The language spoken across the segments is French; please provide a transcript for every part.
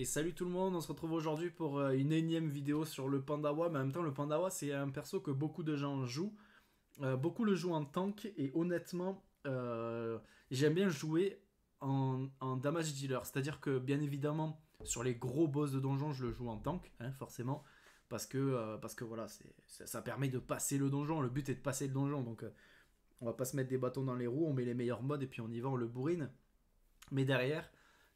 Et salut tout le monde, on se retrouve aujourd'hui pour euh, une énième vidéo sur le Pandawa. Mais en même temps, le Pandawa, c'est un perso que beaucoup de gens jouent. Euh, beaucoup le jouent en tank, et honnêtement, euh, j'aime bien jouer en, damage dealer. C'est-à-dire que, bien évidemment, sur les gros boss de donjon, je le joue en tank, hein, forcément. Parce que, parce que voilà, ça, ça, permet de passer le donjon. Le but est de passer le donjon, donc on va pas se mettre des bâtons dans les roues, on met les meilleurs modes et puis on y va, on le bourrine. Mais derrière,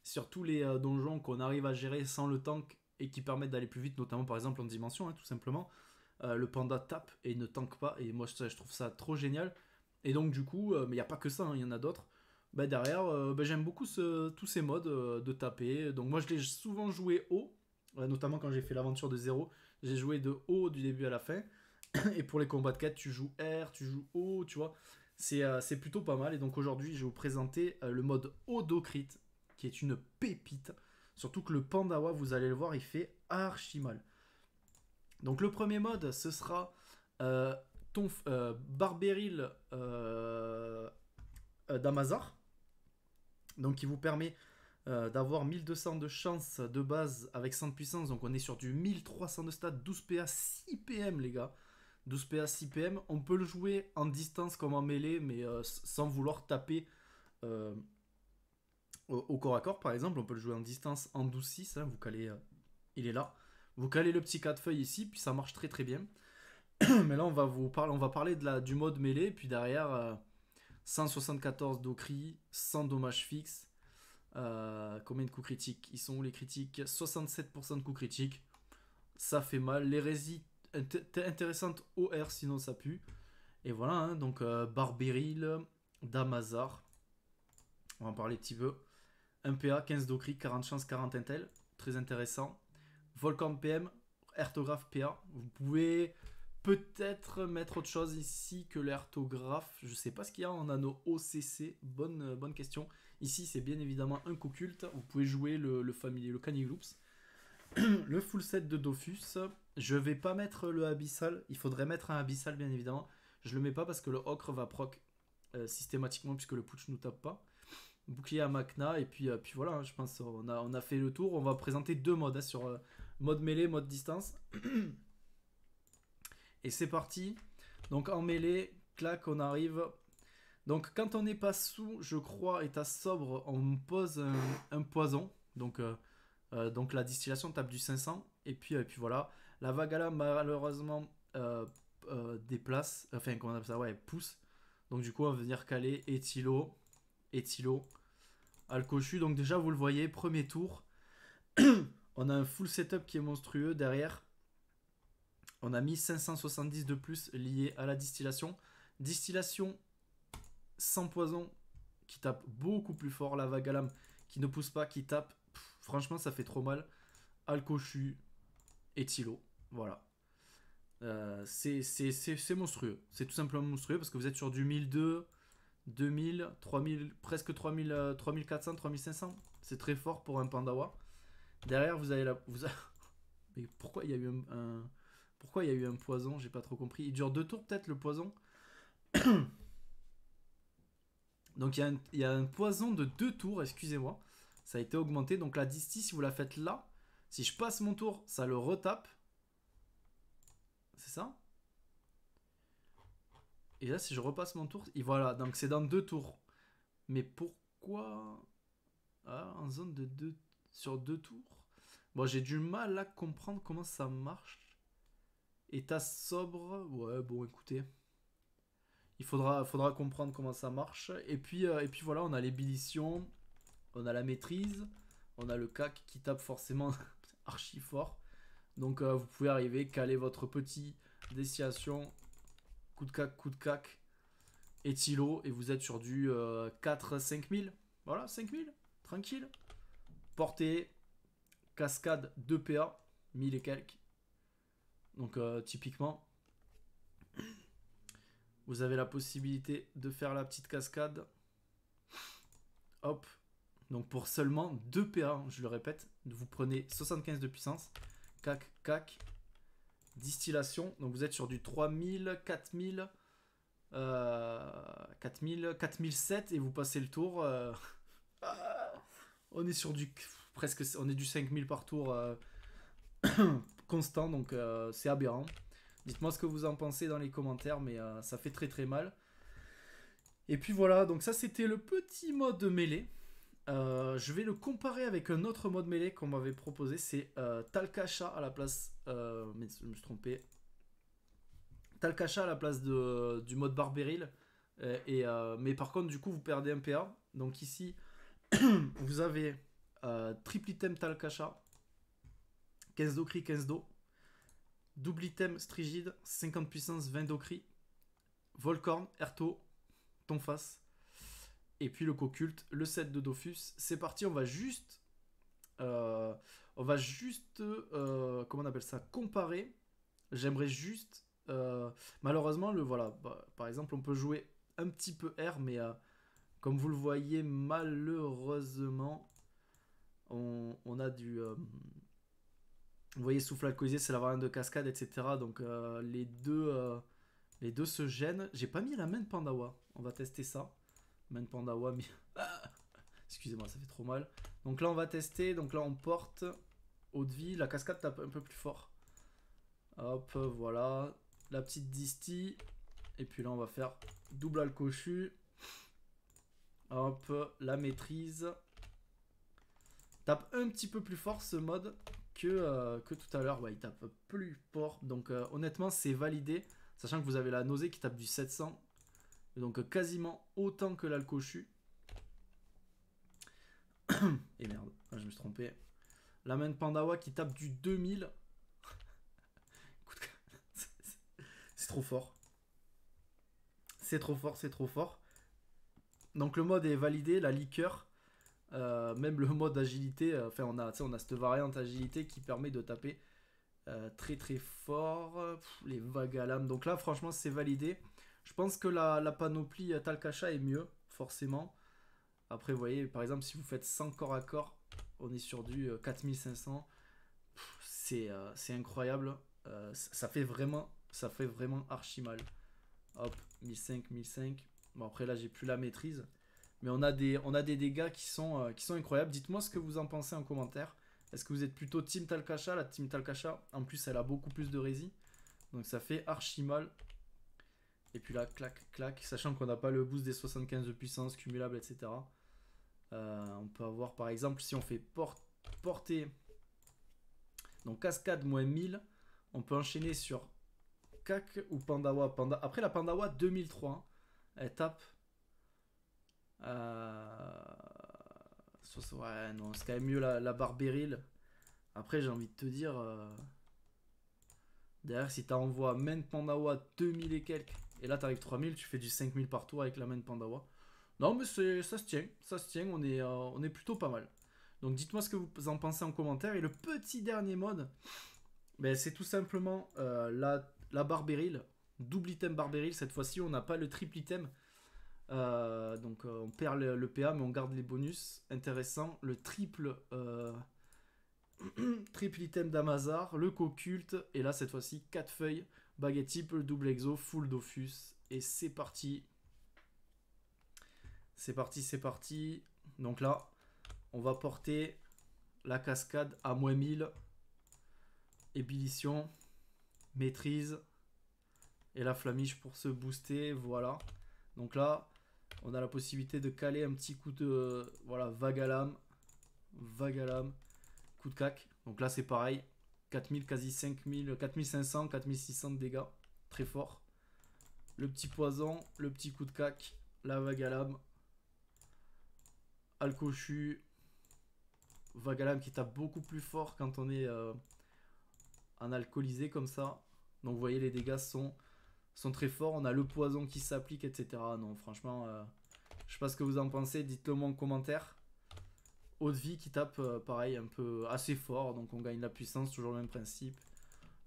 sur tous les euh, donjons qu'on arrive à gérer sans le tank et qui permettent d'aller plus vite, notamment par exemple en dimension, hein, tout simplement, euh, le panda tape et ne tank pas. Et moi, je, trouve ça trop génial. Et donc, du coup, euh, mais il n'y a pas que ça, il hein, y en a d'autres. Bah, derrière, bah, j'aime beaucoup tous ces modes de taper. Donc, moi, je l'ai souvent joué haut, notamment quand j'ai fait l'aventure de zéro. J'ai joué de haut du début à la fin. Et pour les combats de 4, tu joues R, tu joues haut, tu vois. C'est plutôt pas mal. Et donc aujourd'hui, je vais vous présenter le mode Odocrit qui est une pépite. Surtout que le Pandawa, vous allez le voir, il fait archi mal. Donc le premier mode, ce sera euh, ton, euh, Barberil euh, d'Amazar. Donc il vous permet d'avoir 1200 de chance de base avec 100 de puissance. Donc on est sur du 1300 de stats, 12 PA, 6 PM les gars. 12 PA, 6 PM. On peut le jouer en distance comme en mêlée, mais sans vouloir taper euh, au, corps à corps, par exemple, on peut le jouer en distance en 12-6. vous calez, euh, il est là. Vous calez le petit 4 feuilles ici, puis ça marche très très bien. Mais là, on va vous parler, on va parler de la, du mode mêlé, puis derrière, 174 d'Ocri, 100 dommages fixes. Euh, combien de coups critiques Ils sont où les critiques 67% de coups critiques. Ça fait mal. L'hérésie intéressante OR, sinon ça pue. Et voilà, hein, donc Barberil, Damazar. On va en parler un petit peu. Un PA, 15 Docri, 40 chances, 40 Intel. Très intéressant. Volcan PM, orthographe PA. Vous pouvez peut-être mettre autre chose ici que l'erthographe. Je ne sais pas ce qu'il y a en anneau OCC. Bonne, euh, bonne question. Ici, c'est bien évidemment un co-culte. Vous pouvez jouer le, le familier, le le full set de Dofus. Je vais pas mettre le abyssal. Il faudrait mettre un abyssal, bien évidemment. Je le mets pas parce que le ocre va proc euh, systématiquement puisque le putsch nous tape pas bouclier à Macna Et puis, euh, puis voilà, hein, je pense on a, on a fait le tour. On va présenter deux modes hein, sur euh, mode mêlée, mode distance. et c'est parti. Donc en mêlée, clac, on arrive. Donc quand on n'est pas sous, je crois, et à sobre, on pose un, poison. Donc, euh, donc la distillation tape du 500. Et puis, et puis voilà. La Vagala, malheureusement, déplace. Enfin, comment on appelle ça Ouais, pousse. Donc du coup, on va venir caler Ethilo. Etilo, Alcochu. Donc déjà, vous le voyez, premier tour. on a un full setup qui est monstrueux derrière. On a mis 570 de plus lié à la distillation. Distillation sans poison qui tape beaucoup plus fort. La vague à lame qui ne pousse pas, qui tape. franchement, ça fait trop mal. Alcochu, Etilo. Voilà. Euh, c'est monstrueux. C'est tout simplement monstrueux parce que vous êtes sur du 1002. 2000, 3000, presque 3000, 3400, 3500. C'est très fort pour un Pandawa. Derrière, vous avez la... Vous Mais pourquoi il y a eu un... Pourquoi il y a eu un poison J'ai pas trop compris. Il dure deux tours peut-être le poison Donc il y, a un, il y, a un, poison de deux tours, excusez-moi. Ça a été augmenté. Donc la disti, si vous la faites là, si je passe mon tour, ça le retape. C'est ça et là, si je repasse mon tour, et voilà, donc c'est dans deux tours. Mais pourquoi ah, en zone de deux... sur deux tours Bon, j'ai du mal à comprendre comment ça marche. État sobre, ouais, bon, écoutez. Il faudra, faudra comprendre comment ça marche. Et puis, euh, et puis voilà, on a l'ébullition, on a la maîtrise, on a le CAC qui tape forcément archi fort. Donc euh, vous pouvez arriver, caler votre petit déciation Coup de cac, coup de cac. Et et vous êtes sur du 4 euh, 5000 Voilà, 5000. Tranquille. Portée, cascade 2 PA, 1000 et quelques. Donc euh, typiquement, vous avez la possibilité de faire la petite cascade. Hop. Donc pour seulement 2 PA, je le répète, vous prenez 75 de puissance. Cac, cac, distillation. Donc vous êtes sur du 3000, 4000, euh, 4000, 4007 et vous passez le tour. Euh, on est sur du presque, on est du 5000 par tour euh, constant, donc euh, c'est aberrant. Dites-moi ce que vous en pensez dans les commentaires, mais ça fait très très mal. Et puis voilà, donc ça c'était le petit mode mêlé. mêlée. Euh, je vais le comparer avec un autre mode mêlée qu'on m'avait proposé, c'est euh, Talcacha à la place. Euh, mais je me suis trompé. à la place du mode Barberil. Et, mais par contre, du coup, vous perdez un PA. Donc ici, vous avez triple item Talcacha, 15 do 15 do, double item Strigide, 50 puissance, 20 do Volcorn, Erto, Tonfas. Et puis le co-culte, le set de Dofus. C'est parti, on va juste... Euh, on va juste... Euh, comment on appelle ça Comparer. J'aimerais juste... Euh, malheureusement, le voilà. Bah, par exemple, on peut jouer un petit peu R, mais comme vous le voyez, malheureusement, on, a du... vous voyez, souffle alcoolisé, c'est la variante de cascade, etc. Donc les deux... les deux se gênent. J'ai pas mis la main de Pandawa. On va tester ça. Même Pandawa, ah Excusez-moi, ça fait trop mal. Donc là, on va tester. Donc là, on porte de vie. La cascade tape un peu plus fort. Hop, voilà. La petite disty. Et puis là, on va faire double alcochu. Hop, la maîtrise. Tape un petit peu plus fort ce mode que, euh, que tout à l'heure. Ouais, il tape plus fort. Donc euh, honnêtement, c'est validé. Sachant que vous avez la nausée qui tape du 700. Donc quasiment autant que l'alcochu. Et merde, ah, je me suis trompé. La main Pandawa qui tape du 2000. c'est trop fort. C'est trop fort, c'est trop fort. Donc le mode est validé, la liqueur. Euh, même le mode agilité, euh, enfin on a, on a cette variante agilité qui permet de taper euh, très très fort. les vagues à Donc là franchement c'est validé. Je pense que la, panoplie Talcacha est mieux, forcément. Après, vous voyez, par exemple, si vous faites 100 corps à corps, on est sur du 4500. Euh, euh, c'est incroyable. Euh, ça fait vraiment ça fait vraiment archi mal. Hop, 1005, 1005. Bon, après, là, j'ai plus la maîtrise. Mais on a des, on a des dégâts qui sont, qui sont incroyables. Dites-moi ce que vous en pensez en commentaire. Est-ce que vous êtes plutôt Team Talcacha La Team Talcacha, en plus, elle a beaucoup plus de rési. Donc, ça fait archi mal. Et puis là, clac, clac, sachant qu'on n'a pas le boost des 75 de puissance cumulable, etc. Euh, on peut avoir par exemple, si on fait porter, donc cascade moins 1000, on peut enchaîner sur cac ou pandawa. Panda... Après la pandawa 2003, elle tape. Euh, ouais, non, c'est quand même mieux la, la Après, j'ai envie de te dire. Euh, derrière, si t'as envoies main pandawa 2000 et quelques et là, t'arrives 3000, tu fais du 5000 partout avec la main de Pandawa. Non, mais ça se tient, ça se tient, on est, euh, on est plutôt pas mal. Donc dites-moi ce que vous en pensez en commentaire. Et le petit dernier mode, ben, c'est tout simplement euh, la, la barbéril, double item barbéril. Cette fois-ci, on n'a pas le triple item. Euh, donc on perd le, PA, mais on garde les bonus. Intéressant, le triple, triple item d'Amazar, le co-culte Et là, cette fois-ci, 4 feuilles baguette type, double exo, full Dofus. Et c'est parti. C'est parti, c'est parti. Donc là, on va porter la cascade à moins 1000. Ébullition, maîtrise et la flamiche pour se booster. Voilà. Donc là, on a la possibilité de caler un petit coup de euh, voilà, vague à Vague à Coup de cac. Donc là, c'est pareil. 4000, quasi 5000, 4500, 4600 dégâts. Très fort. Le petit poison, le petit coup de cac, la vague à l'âme. Alcochu. Vague à qui tape beaucoup plus fort quand on est euh, en alcoolisé comme ça. Donc vous voyez, les dégâts sont, sont très forts. On a le poison qui s'applique, etc. Non, franchement, je euh, je sais pas ce que vous en pensez. Dites-le moi en commentaire. Haute vie qui tape euh, pareil un peu assez fort, donc on gagne la puissance, toujours le même principe.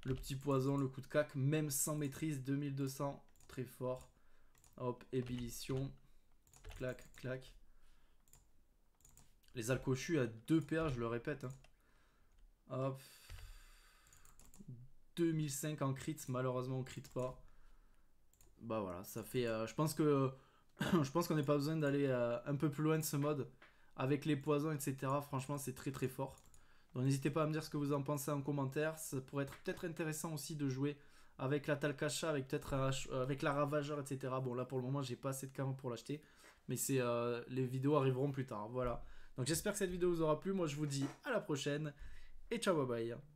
Le petit poison, le coup de cac, même sans maîtrise, 2200, très fort. Hop, ébullition, clac, clac. Les alcochus à 2 paires, je le répète. Hein. Hop. 2005 en crit, malheureusement on crit pas. Bah voilà, ça fait... Euh, je pense que... je pense qu'on n'est pas besoin d'aller euh, un peu plus loin de ce mode avec les poisons, etc. Franchement, c'est très très fort. Donc n'hésitez pas à me dire ce que vous en pensez en commentaire. Ça pourrait être peut-être intéressant aussi de jouer avec la Talcacha, avec peut-être euh, avec la Ravageur, etc. Bon là pour le moment j'ai pas assez de cam pour l'acheter, mais c'est euh, les vidéos arriveront plus tard. Voilà. Donc j'espère que cette vidéo vous aura plu. Moi je vous dis à la prochaine et ciao bye bye.